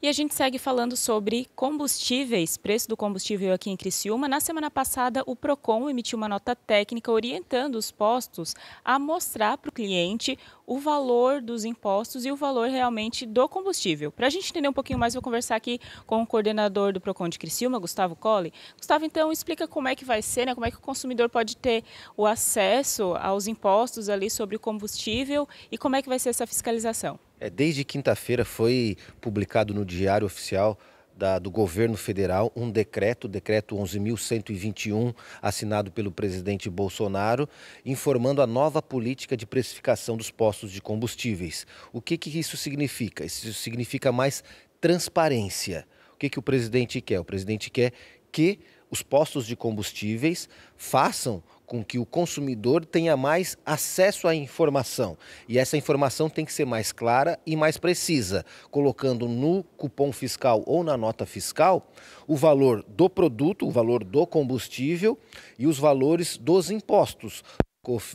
E a gente segue falando sobre combustíveis, preço do combustível aqui em Criciúma. Na semana passada, o PROCON emitiu uma nota técnica orientando os postos a mostrar para o cliente o valor dos impostos e o valor realmente do combustível. Para a gente entender um pouquinho mais, vou conversar aqui com o coordenador do PROCON de Criciúma, Gustavo Colli. Gustavo, então, explica como é que vai ser, né? como é que o consumidor pode ter o acesso aos impostos ali sobre o combustível e como é que vai ser essa fiscalização. É, desde quinta-feira foi publicado no Diário Oficial da, do governo federal um decreto, o decreto 11.121, assinado pelo presidente Bolsonaro, informando a nova política de precificação dos postos de combustíveis. O que, que isso significa? Isso significa mais transparência. O que, que o presidente quer? O presidente quer que os postos de combustíveis façam com que o consumidor tenha mais acesso à informação. E essa informação tem que ser mais clara e mais precisa, colocando no cupom fiscal ou na nota fiscal o valor do produto, o valor do combustível e os valores dos impostos,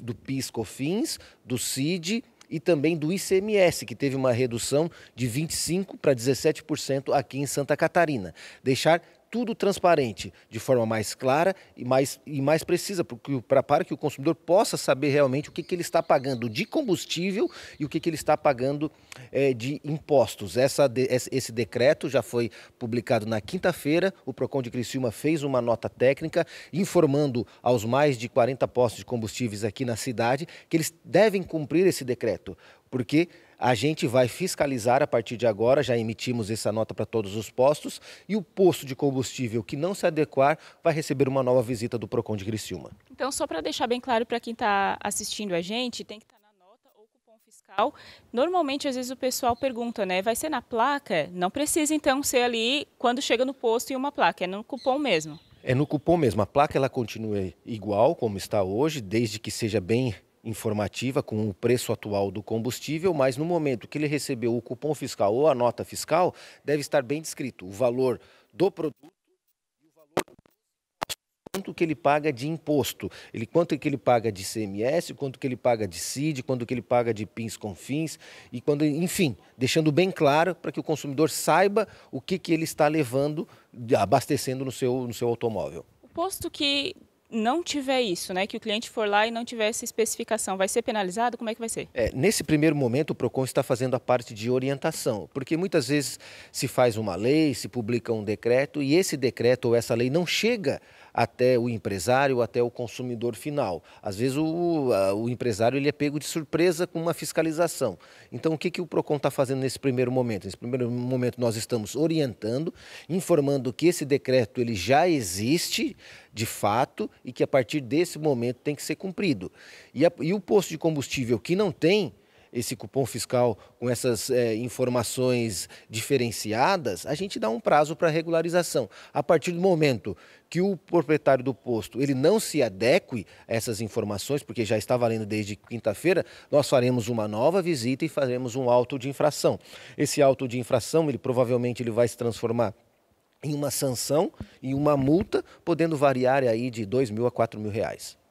do PIS, COFINS, do CID e também do ICMS, que teve uma redução de 25% para 17% aqui em Santa Catarina. Deixar tudo transparente, de forma mais clara e mais, e mais precisa, porque, pra, para que o consumidor possa saber realmente o que, que ele está pagando de combustível e o que, que ele está pagando é, de impostos. Essa, de, esse decreto já foi publicado na quinta-feira. O PROCON de Criciúma fez uma nota técnica informando aos mais de 40 postos de combustíveis aqui na cidade que eles devem cumprir esse decreto, porque a gente vai fiscalizar a partir de agora, já emitimos essa nota para todos os postos, e o posto de combustível que não se adequar vai receber uma nova visita do PROCON de Criciúma. Então, só para deixar bem claro para quem está assistindo a gente, tem que estar tá na nota ou cupom fiscal. Normalmente, às vezes, o pessoal pergunta, né? Vai ser na placa? Não precisa, então, ser ali quando chega no posto e uma placa, é no cupom mesmo. É no cupom mesmo. A placa ela continua igual como está hoje, desde que seja bem informativa com o preço atual do combustível, mas no momento que ele recebeu o cupom fiscal ou a nota fiscal, deve estar bem descrito o valor do produto e o valor quanto que ele paga de imposto, ele quanto que ele paga de CMS, quanto que ele paga de CID, quanto que ele paga de PINS com FINS e quando, enfim, deixando bem claro para que o consumidor saiba o que que ele está levando, abastecendo no seu no seu automóvel. O posto que não tiver isso, né, que o cliente for lá e não tiver essa especificação, vai ser penalizado? Como é que vai ser? É, nesse primeiro momento, o PROCON está fazendo a parte de orientação, porque muitas vezes se faz uma lei, se publica um decreto e esse decreto ou essa lei não chega até o empresário, até o consumidor final. Às vezes o, o empresário ele é pego de surpresa com uma fiscalização. Então o que, que o PROCON está fazendo nesse primeiro momento? Nesse primeiro momento nós estamos orientando, informando que esse decreto ele já existe de fato e que a partir desse momento tem que ser cumprido. E, a, e o posto de combustível que não tem, esse cupom fiscal com essas é, informações diferenciadas, a gente dá um prazo para regularização. A partir do momento que o proprietário do posto ele não se adeque a essas informações, porque já está valendo desde quinta-feira, nós faremos uma nova visita e faremos um auto de infração. Esse auto de infração, ele provavelmente ele vai se transformar em uma sanção e uma multa, podendo variar aí de 2 mil a 4 mil reais.